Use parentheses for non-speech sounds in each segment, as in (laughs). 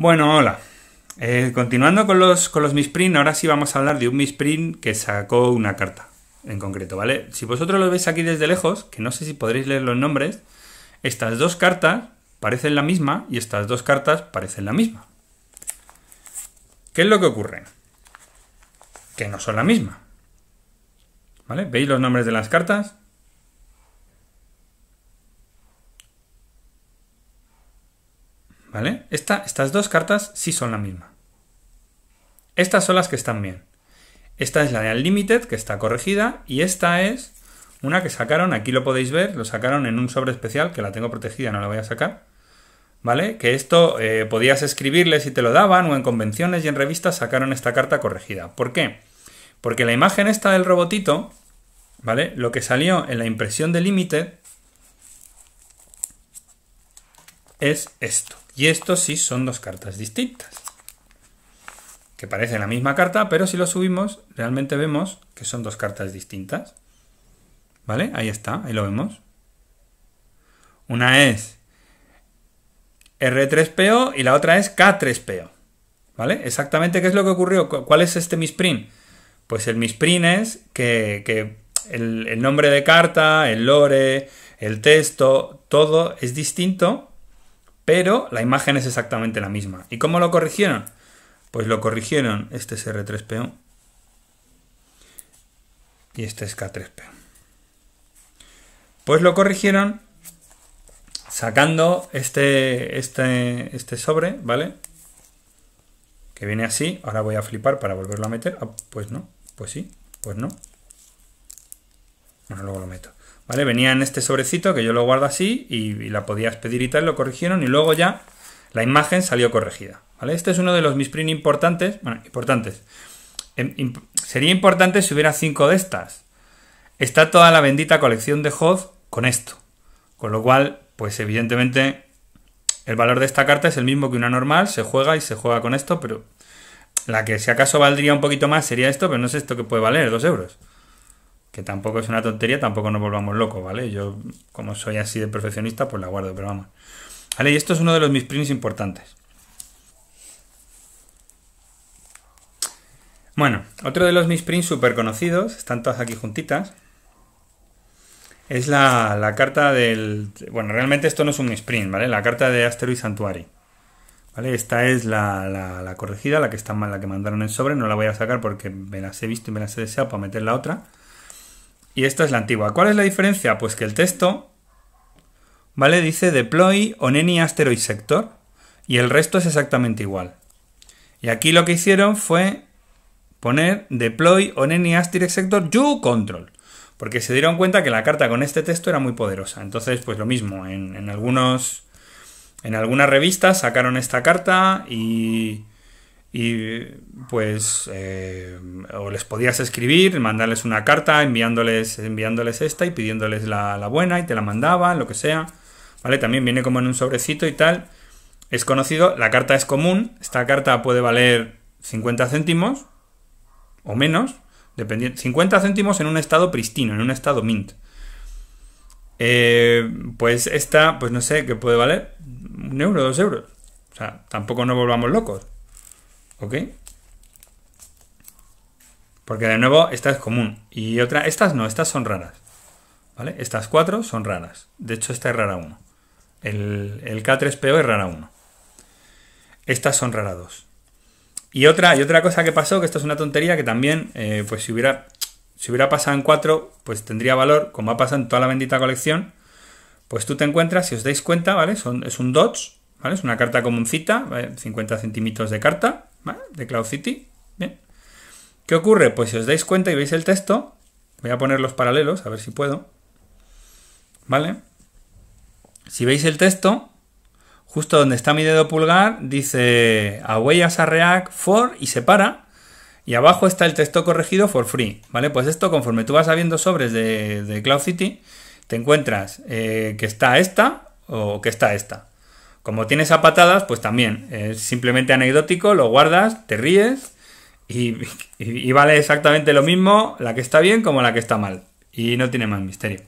Bueno, hola. Eh, continuando con los, con los misprint, ahora sí vamos a hablar de un misprint que sacó una carta en concreto, ¿vale? Si vosotros lo veis aquí desde lejos, que no sé si podréis leer los nombres, estas dos cartas parecen la misma y estas dos cartas parecen la misma. ¿Qué es lo que ocurre? Que no son la misma. ¿Vale? ¿Veis los nombres de las cartas? ¿Vale? estas dos cartas sí son la misma. Estas son las que están bien. Esta es la de Unlimited, que está corregida, y esta es una que sacaron, aquí lo podéis ver, lo sacaron en un sobre especial, que la tengo protegida, no la voy a sacar. ¿Vale? Que esto eh, podías escribirle si te lo daban, o en convenciones y en revistas sacaron esta carta corregida. ¿Por qué? Porque la imagen esta del robotito, ¿vale? Lo que salió en la impresión de Limited es esto. Y estos sí son dos cartas distintas. Que parecen la misma carta, pero si lo subimos, realmente vemos que son dos cartas distintas. ¿Vale? Ahí está, ahí lo vemos. Una es R3PO y la otra es K3PO. ¿Vale? Exactamente qué es lo que ocurrió. ¿Cuál es este misprint? Pues el misprint es que, el nombre de carta, el lore, el texto, todo es distinto pero la imagen es exactamente la misma. ¿Y cómo lo corrigieron? Pues lo corrigieron, este es R3PO y este es K3PO. Pues lo corrigieron sacando este, este, este sobre, ¿vale? Que viene así, ahora voy a flipar para volverlo a meter. Ah, pues no, pues sí, pues no, bueno, luego lo meto. ¿Vale? Venía en este sobrecito que yo lo guardo así y, la podías pedir y tal, lo corrigieron y luego ya la imagen salió corregida. ¿Vale? Este es uno de los misprint importantes. Bueno, importantes. Em, sería importante si hubiera cinco de estas. Está toda la bendita colección de Hoth con esto. Con lo cual, pues evidentemente el valor de esta carta es el mismo que una normal, se juega y se juega con esto, pero la que si acaso valdría un poquito más sería esto, pero no es esto que puede valer, dos euros que tampoco es una tontería, tampoco nos volvamos locos, ¿vale? Yo, como soy así de perfeccionista, pues la guardo, pero vamos. Vale, y esto es uno de los misprints importantes. Bueno, otro de los misprints súper conocidos, están todas aquí juntitas, es la, carta del... Bueno, realmente esto no es un misprint, ¿vale? La carta de Asteroid Santuari. ¿Vale? Esta es la, la, corregida, la que, está, mal, la que mandaron en sobre, no la voy a sacar porque me las he visto y me las he deseado para meter la otra y esta es la antigua. ¿Cuál es la diferencia? Pues que el texto, ¿vale? Dice deploy on any asteroid sector y el resto es exactamente igual. Y aquí lo que hicieron fue poner deploy on any asteroid sector you control. Porque se dieron cuenta que la carta con este texto era muy poderosa. Entonces, pues lo mismo, en algunos... En algunas revistas sacaron esta carta y y pues eh, o les podías escribir, mandarles una carta, enviándoles, enviándoles esta y pidiéndoles la, buena y te la mandaban, lo que sea, ¿vale? También viene como en un sobrecito y tal. Es conocido, la carta es común, esta carta puede valer 50 céntimos o menos, dependiendo, 50 céntimos en un estado pristino, en un estado mint. Eh, pues esta, pues no sé, ¿qué puede valer? Un euro, dos euros. O sea, tampoco nos volvamos locos. ¿Ok? Porque de nuevo, esta es común. Y otra, estas no, estas son raras. ¿Vale? Estas cuatro son raras. De hecho, esta es rara 1. El, el, K3PO es rara 1. Estas son rara 2. Y otra, y otra cosa que pasó, que esto es una tontería, que también, eh, pues si hubiera, si hubiera pasado en cuatro pues tendría valor, como ha pasado en toda la bendita colección. Pues tú te encuentras, si os dais cuenta, ¿vale? Son, es un Dodge, ¿vale? Es una carta comúncita, ¿vale? 50 centímetros de carta. De Cloud City. ¿Qué ocurre? Pues si os dais cuenta y veis el texto, voy a poner los paralelos, a ver si puedo. ¿Vale? Si veis el texto, justo donde está mi dedo pulgar, dice a as a React for y se para. Y abajo está el texto corregido for free. ¿Vale? Pues esto, conforme tú vas abriendo sobres de, Cloud City, te encuentras eh, que está esta o que está esta. Como tienes a patadas, pues también es simplemente anecdótico, lo guardas, te ríes (laughs) y, vale exactamente lo mismo la que está bien como la que está mal. Y no tiene más misterio.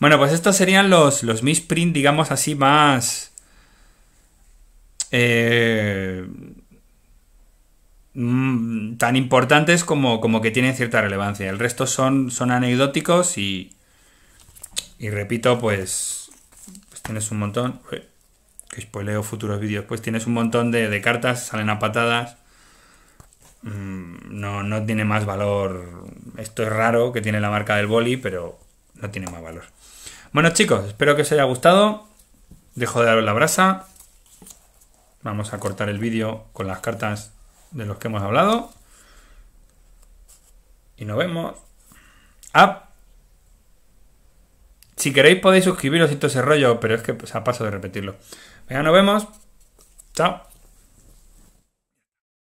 Bueno, pues estos serían los, los misprint, digamos así, más... Eh, mm, tan importantes como, como, que tienen cierta relevancia. El resto son, son anecdóticos y, y repito, pues, pues tienes un montón que spoileo futuros vídeos, pues tienes un montón de, cartas, salen a patadas. Mm, no, no, tiene más valor. Esto es raro que tiene la marca del boli, pero no tiene más valor. Bueno, chicos, espero que os haya gustado. Dejo de daros la brasa. Vamos a cortar el vídeo con las cartas de los que hemos hablado. Y nos vemos. ¡Ah! Si queréis podéis suscribiros y todo ese rollo, pero es que a paso de repetirlo. Ya nos vemos. Chao.